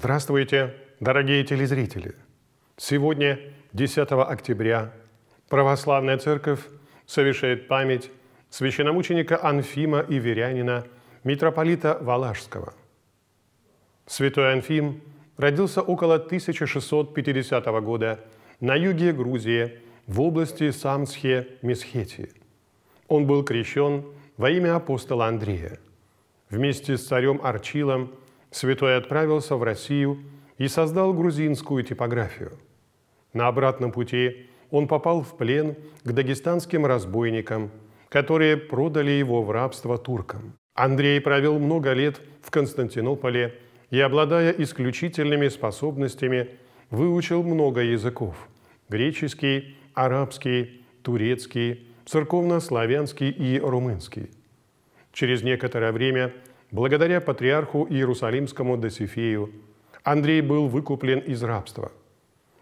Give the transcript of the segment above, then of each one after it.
Здравствуйте, дорогие телезрители! Сегодня, 10 октября, Православная Церковь совершает память священномученика Анфима и Верянина, митрополита Валашского. Святой Анфим родился около 1650 года на юге Грузии, в области Самсхе, Месхетии. Он был крещен во имя апостола Андрея. Вместе с царем Арчилом – святой отправился в Россию и создал грузинскую типографию. На обратном пути он попал в плен к дагестанским разбойникам, которые продали его в рабство туркам. Андрей провел много лет в Константинополе и, обладая исключительными способностями, выучил много языков – греческий, арабский, турецкий, церковнославянский и румынский. Через некоторое время – благодаря патриарху Иерусалимскому Досифею, Андрей был выкуплен из рабства.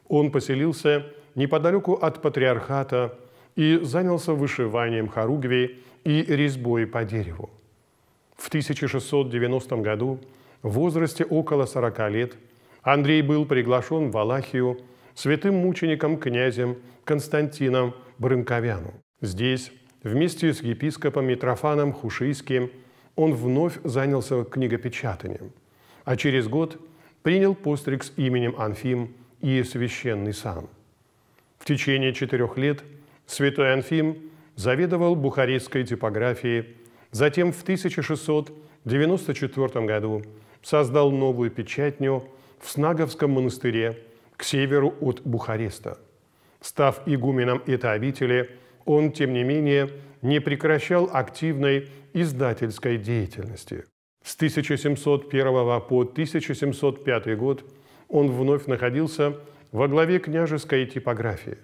Он поселился неподалеку от патриархата и занялся вышиванием хоругвей и резьбой по дереву. В 1690 году, в возрасте около 40 лет, Андрей был приглашен в Валахию святым мучеником князем Константином Брынковяну. Здесь, вместе с епископом Митрофаном Хушийским – он вновь занялся книгопечатанием, а через год принял постриг с именем Анфим и священный сан. В течение четырех лет святой Анфим заведовал бухарестской типографией, затем в 1694 году создал новую печатню в Снаговском монастыре к северу от Бухареста. Став игуменом этой обители, он, тем не менее, не прекращал активной издательской деятельности. С 1701 по 1705 год он вновь находился во главе княжеской типографии.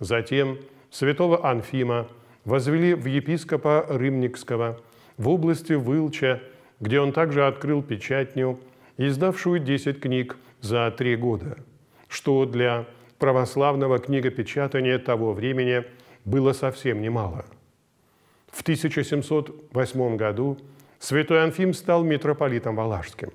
Затем святого Анфима возвели в епископа Рымникского в области Вылча, где он также открыл печатню, издавшую 10 книг за три года, что для православного книгопечатания того времени было совсем немало – в 1708 году святой Анфим стал митрополитом Валашским.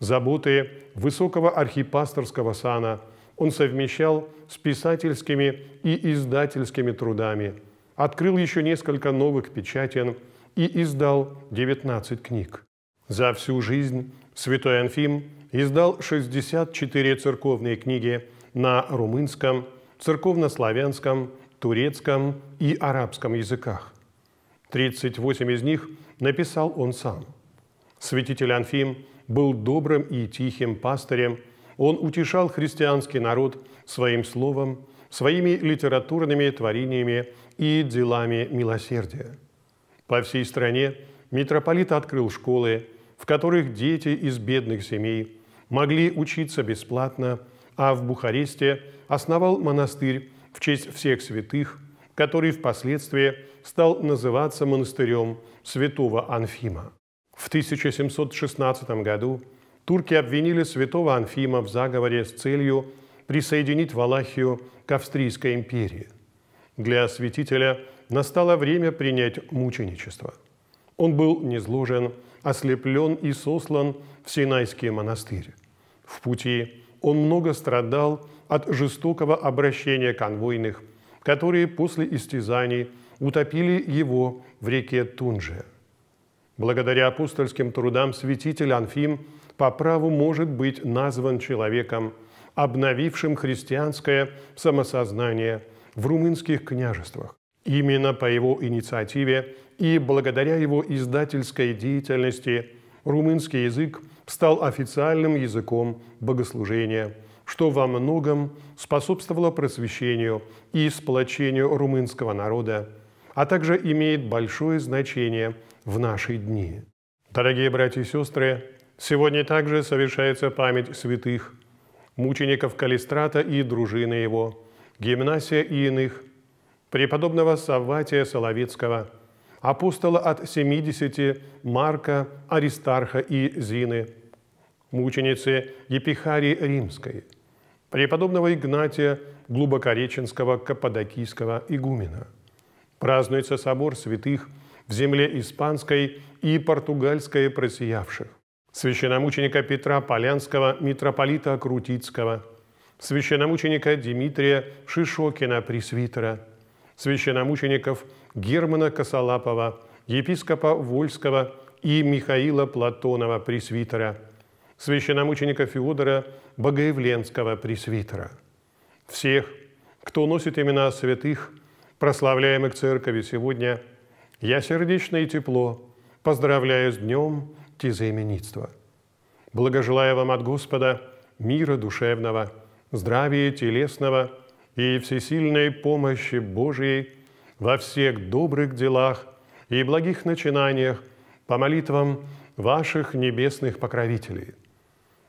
Заботы высокого архипасторского сана он совмещал с писательскими и издательскими трудами, открыл еще несколько новых печатен и издал 19 книг. За всю жизнь святой Анфим издал 64 церковные книги на румынском, церковнославянском, турецком и арабском языках. 38 из них написал он сам. Святитель Анфим был добрым и тихим пастырем, он утешал христианский народ своим словом, своими литературными творениями и делами милосердия. По всей стране митрополит открыл школы, в которых дети из бедных семей могли учиться бесплатно, а в Бухаресте основал монастырь в честь всех святых – который впоследствии стал называться монастырем святого Анфима. В 1716 году турки обвинили святого Анфима в заговоре с целью присоединить Валахию к Австрийской империи. Для святителя настало время принять мученичество. Он был низложен, ослеплен и сослан в Синайский монастырь. В пути он много страдал от жестокого обращения конвойных – которые после истязаний утопили его в реке Тунже. Благодаря апостольским трудам святитель Анфим по праву может быть назван человеком, обновившим христианское самосознание в румынских княжествах. Именно по его инициативе и благодаря его издательской деятельности румынский язык стал официальным языком богослужения – что во многом способствовало просвещению и сплочению румынского народа, а также имеет большое значение в наши дни. Дорогие братья и сестры, сегодня также совершается память святых, мучеников Калистрата и дружины его, гимнасия и иных, преподобного Савватия Соловецкого, апостола от 70 Марка, Аристарха и Зины – мученицы Епихарии Римской – преподобного Игнатия Глубокореченского Каппадокийского игумена. Празднуется собор святых в земле испанской и португальской просиявших, священномученика Петра Полянского, митрополита Крутицкого, священномученика Дмитрия Шишокина Пресвитера, священномучеников Германа Косолапова, епископа Вольского и Михаила Платонова Пресвитера – священномученика Феодора Богоявленского пресвитера. Всех, кто носит имена святых, прославляемых церковью сегодня, я сердечно и тепло поздравляю с днем тезаименитства. Благожелаю вам от Господа мира душевного, здравия телесного и всесильной помощи Божией во всех добрых делах и благих начинаниях по молитвам ваших небесных покровителей –